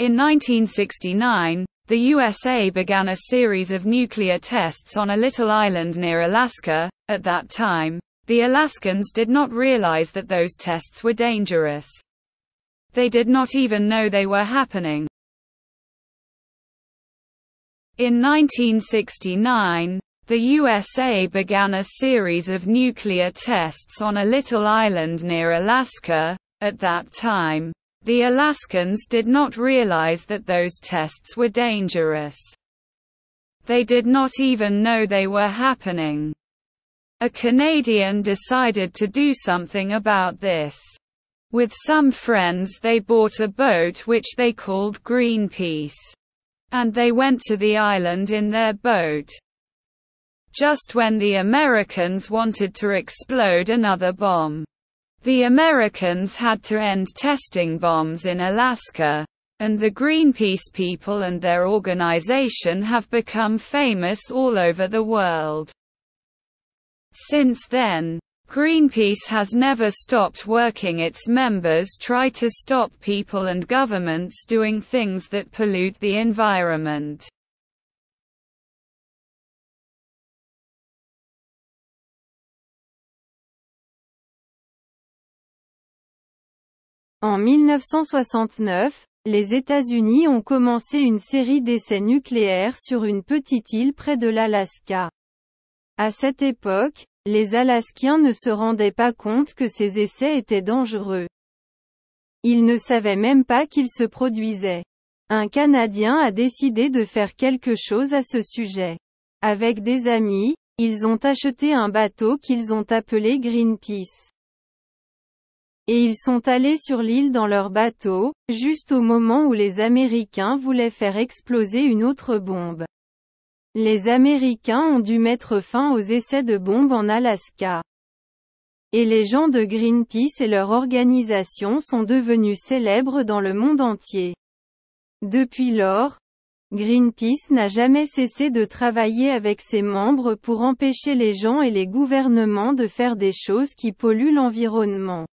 In 1969, the USA began a series of nuclear tests on a little island near Alaska. At that time, the Alaskans did not realize that those tests were dangerous. They did not even know they were happening. In 1969, the USA began a series of nuclear tests on a little island near Alaska. At that time, the Alaskans did not realize that those tests were dangerous. They did not even know they were happening. A Canadian decided to do something about this. With some friends they bought a boat which they called Greenpeace. And they went to the island in their boat. Just when the Americans wanted to explode another bomb. The Americans had to end testing bombs in Alaska, and the Greenpeace people and their organization have become famous all over the world. Since then, Greenpeace has never stopped working its members try to stop people and governments doing things that pollute the environment. En 1969, les États-Unis ont commencé une série d'essais nucléaires sur une petite île près de l'Alaska. À cette époque, les Alaskiens ne se rendaient pas compte que ces essais étaient dangereux. Ils ne savaient même pas qu'ils se produisaient. Un Canadien a décidé de faire quelque chose à ce sujet. Avec des amis, ils ont acheté un bateau qu'ils ont appelé Greenpeace et ils sont allés sur l'île dans leur bateau, juste au moment où les Américains voulaient faire exploser une autre bombe. Les Américains ont dû mettre fin aux essais de bombes en Alaska. Et les gens de Greenpeace et leur organisation sont devenus célèbres dans le monde entier. Depuis lors, Greenpeace n'a jamais cessé de travailler avec ses membres pour empêcher les gens et les gouvernements de faire des choses qui polluent l'environnement.